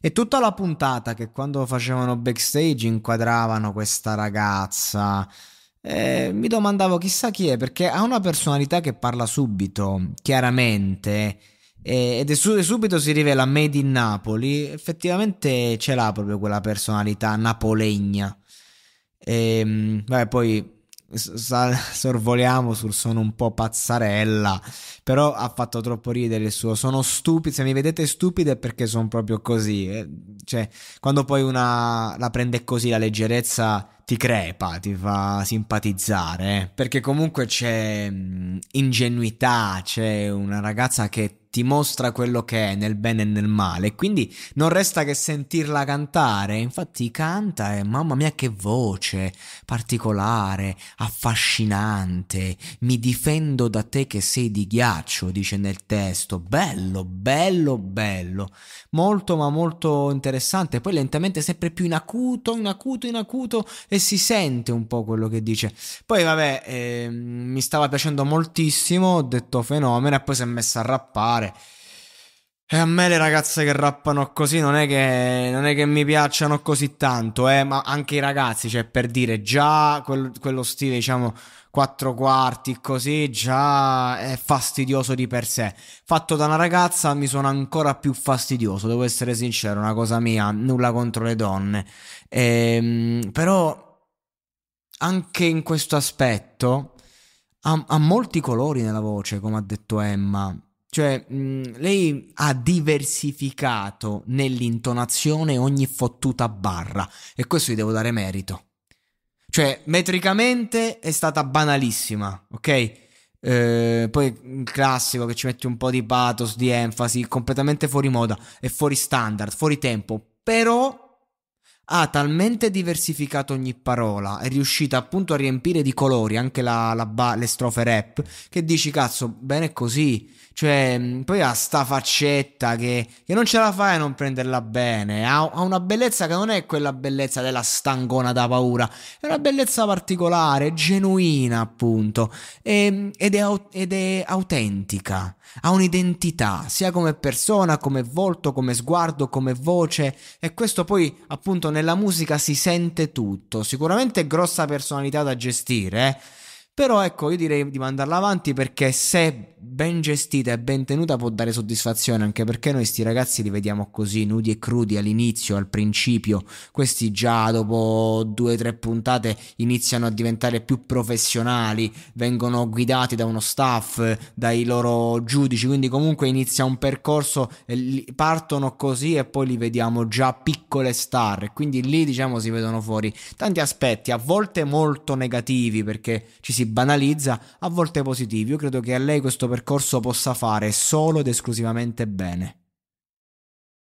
E tutta la puntata che quando facevano backstage inquadravano questa ragazza. Eh, mi domandavo chissà chi è, perché ha una personalità che parla subito, chiaramente ed è subito si rivela Made in Napoli, effettivamente ce l'ha proprio quella personalità napolegna. E, ehm, vabbè, poi sorvoliamo sul sono un po' pazzarella, però ha fatto troppo ridere il suo sono stupido, se mi vedete stupido è perché sono proprio così, eh. cioè quando poi una la prende così la leggerezza ti crepa, ti fa simpatizzare, eh. perché comunque c'è ingenuità, c'è una ragazza che ti mostra quello che è nel bene e nel male, quindi non resta che sentirla cantare. Infatti canta e mamma mia che voce particolare, affascinante. Mi difendo da te che sei di ghiaccio, dice nel testo. Bello, bello, bello. Molto ma molto interessante. Poi lentamente sempre più in acuto, in acuto, in acuto e si sente un po' quello che dice. Poi vabbè, eh, mi stava piacendo moltissimo, ho detto fenomeno e poi si è messa a rappare fare. E a me le ragazze che rappano così non è che, non è che mi piacciono così tanto, eh, ma anche i ragazzi, cioè per dire, già quel, quello stile, diciamo, quattro quarti così, già è fastidioso di per sé. Fatto da una ragazza mi sono ancora più fastidioso, devo essere sincero, una cosa mia, nulla contro le donne. Ehm, però anche in questo aspetto ha, ha molti colori nella voce, come ha detto Emma cioè, mh, mm, lei ha diversificato nell'intonazione ogni fottuta barra e questo gli devo dare merito. Cioè, metricamente è stata banalissima, ok? Eh, poi il mm, classico che ci metti un po' di pathos, di enfasi, completamente fuori moda e fuori standard, fuori tempo, però ha talmente diversificato ogni parola, è riuscita appunto a riempire di colori anche la, la ba- le strofe rap, che dici cazzo, bene così. Cioè, mm, poi ha sta faccetta che, che non ce la fai a non prenderla bene. Ha, ha, una bellezza che non è quella bellezza della stangona da paura, è una bellezza particolare, genuina appunto, e, ehm, ed, è, ed è autentica. Ha un'identità, sia come persona, come volto, come sguardo, come voce, e questo poi appunto nella musica si sente tutto. Sicuramente è grossa personalità da gestire, eh? però ecco, io direi di mandarla avanti perché se ben gestita e ben tenuta può dare soddisfazione anche perché noi sti ragazzi li vediamo così nudi e crudi all'inizio, al principio, questi già dopo due o tre puntate iniziano a diventare più professionali, vengono guidati da uno staff, dai loro giudici, quindi comunque inizia un percorso, partono così e poi li vediamo già piccole star, quindi lì diciamo si vedono fuori tanti aspetti, a volte molto negativi perché ci si banalizza, a volte positivi, io credo che a lei questo percorso percorso possa fare solo ed esclusivamente bene.